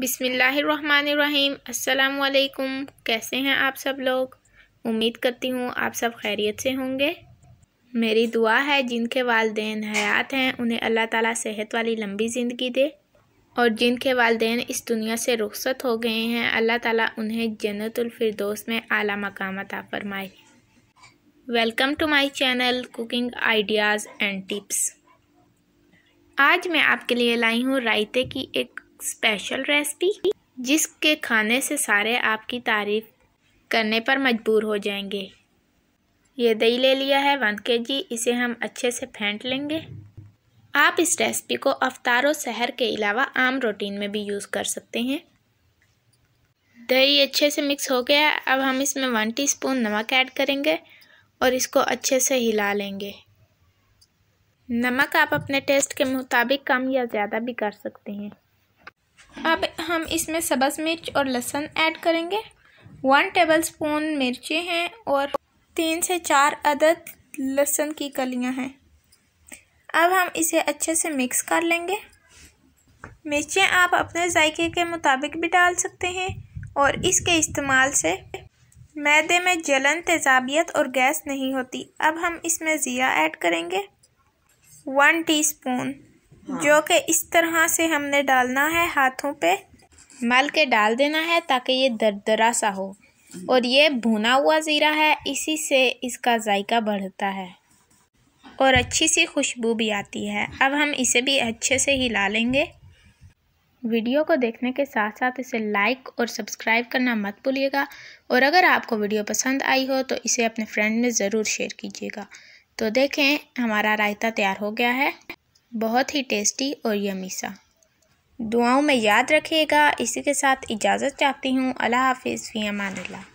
बिसमीम् अल्लाम कैसे हैं आप सब लोग उम्मीद करती हूँ आप सब खैरियत से होंगे मेरी दुआ है जिनके वालदे हयात हैं उन्हें अल्लाह ताला सेहत वाली लंबी ज़िंदगी दे और जिनके वालदेन इस दुनिया से रुखसत हो गए हैं अल्लाह ताला उन्हें जन्नतफरदोस में आला मकाम अता फरमाए welcome to my channel cooking ideas and tips आज मैं आपके लिए लाई हूँ रायते की एक स्पेशल रेसिपी जिसके खाने से सारे आपकी तारीफ करने पर मजबूर हो जाएंगे ये दही ले लिया है वन के जी इसे हम अच्छे से फेंट लेंगे आप इस रेसिपी को अवतार और शहर के अलावा आम रोटीन में भी यूज़ कर सकते हैं दही अच्छे से मिक्स हो गया अब हम इसमें वन टीस्पून नमक ऐड करेंगे और इसको अच्छे से हिला लेंगे नमक आप अपने टेस्ट के मुताबिक कम या ज़्यादा भी कर सकते हैं अब हम इसमें सब्ज़ मिर्च और लहसुन ऐड करेंगे वन टेबल स्पून मिर्ची हैं और तीन से चार अदद लहसुन की कलियां हैं अब हम इसे अच्छे से मिक्स कर लेंगे मिर्चें आप अपने जायके के मुताबिक भी डाल सकते हैं और इसके इस्तेमाल से मैदे में जलन तेजाबियत और गैस नहीं होती अब हम इसमें ज़ीरा ऐड करेंगे वन टीस्पून हाँ। जो कि इस तरह से हमने डालना है हाथों पे मल के डाल देना है ताकि ये दरदरा सा हो हम्म। और ये भुना हुआ ज़ीरा है इसी से इसका जायका बढ़ता है और अच्छी सी खुशबू भी आती है अब हम इसे भी अच्छे से हिला लेंगे वीडियो को देखने के साथ साथ इसे लाइक और सब्सक्राइब करना मत भूलिएगा और अगर आपको वीडियो पसंद आई हो तो इसे अपने फ्रेंड में ज़रूर शेयर कीजिएगा तो देखें हमारा रायता तैयार हो गया है बहुत ही टेस्टी और यमी सा दुआओं में याद रखिएगा इसी के साथ इजाज़त चाहती हूँ अल्लाह हाफिज़ फ़ी अमान